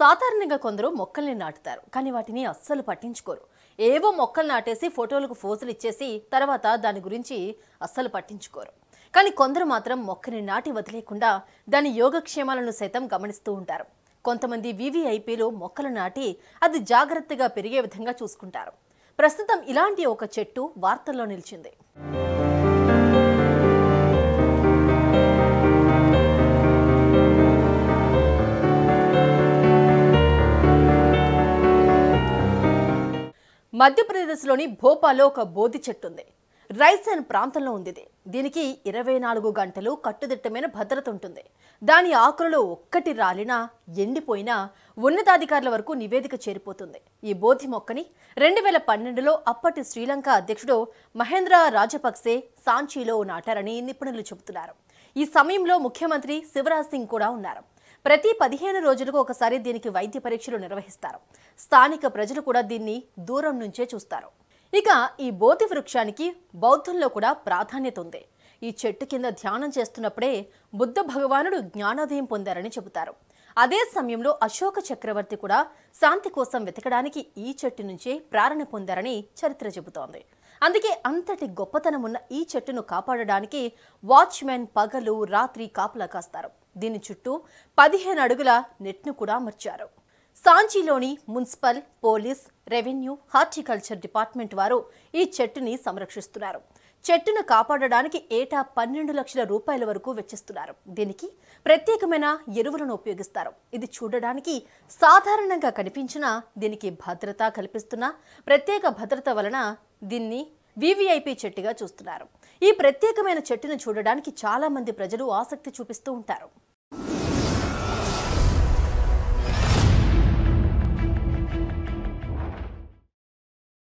సాధారణంగా కొందరు మొక్కల్ని నాటుతారు కానీ వాటిని అస్సలు పట్టించుకోరు ఏవో మొక్కలు నాటేసి ఫోటోలకు ఫోజులు ఇచ్చేసి తర్వాత దాని గురించి అస్సలు పట్టించుకోరు కానీ కొందరు మాత్రం మొక్కని నాటి వదిలేకుండా దాని యోగక్షేమాలను సైతం గమనిస్తూ ఉంటారు కొంతమంది వివిఐపీలు మొక్కలు నాటి అది జాగ్రత్తగా పెరిగే విధంగా చూసుకుంటారు ప్రస్తుతం ఇలాంటి ఒక చెట్టు వార్తల్లో నిలిచింది మధ్యప్రదేశ్లోని భోపాల్లో ఒక బోధి చెట్టు ఉంది రైసన్ ప్రాంతంలో ఉంది దీనికి ఇరవై నాలుగు గంటలు కట్టుదిట్టమైన భద్రత ఉంటుంది దాని ఆకులలో ఒక్కటి రాలినా ఎండిపోయినా ఉన్నతాధికారుల వరకు నివేదిక చేరిపోతుంది ఈ బోధి మొక్కని రెండు వేల పన్నెండులో అప్పటి శ్రీలంక అధ్యక్షుడు మహేంద్ర రాజపక్సే సాంచీలో నాటారని నిపుణులు చెబుతున్నారు ఈ సమయంలో ముఖ్యమంత్రి శివరాజ్ సింగ్ కూడా ఉన్నారు ప్రతి పదిహేను రోజులకు ఒకసారి దీనికి వైద్య పరీక్షలు నిర్వహిస్తారు స్థానిక ప్రజలు కూడా దీన్ని దూరం నుంచే చూస్తారు ఇక ఈ బోధి వృక్షానికి బౌద్ధంలో కూడా ప్రాధాన్యత ఉంది ఈ చెట్టు కింద ధ్యానం చేస్తున్నప్పుడే బుద్ధ భగవానుడు జ్ఞానోదయం పొందారని చెబుతారు అదే సమయంలో అశోక చక్రవర్తి కూడా శాంతి కోసం వెతకడానికి ఈ చెట్టు నుంచే ప్రేరణ పొందారని చరిత్ర చెబుతోంది అందుకే అంతటి గొప్పతనం ఉన్న ఈ చెట్టును కాపాడడానికి వాచ్మెన్ పగలు రాత్రి కాపలా కాస్తారు దీని చుట్టూ పదిహేను అడుగుల నెట్ను కూడా అమర్చారు సాంచీలోని municipal police revenue horticulture department వారు ఈ చెట్టుని సంరక్షిస్తున్నారు చెట్టును కాపాడడానికి ఏటా పన్నెండు లక్షల రూపాయల వరకు వెచ్చిస్తున్నారు దీనికి ప్రత్యేకమైన ఎరువులను ఉపయోగిస్తారు ఇది చూడడానికి సాధారణంగా కనిపించినా దీనికి భద్రత కల్పిస్తున్న ప్రత్యేక భద్రత వలన దీన్ని వివిఐపి చెట్టుగా చూస్తున్నారు ఈ ప్రత్యేకమైన చెట్టును చూడడానికి చాలామంది ప్రజలు ఆసక్తి చూపిస్తూ ఉంటారు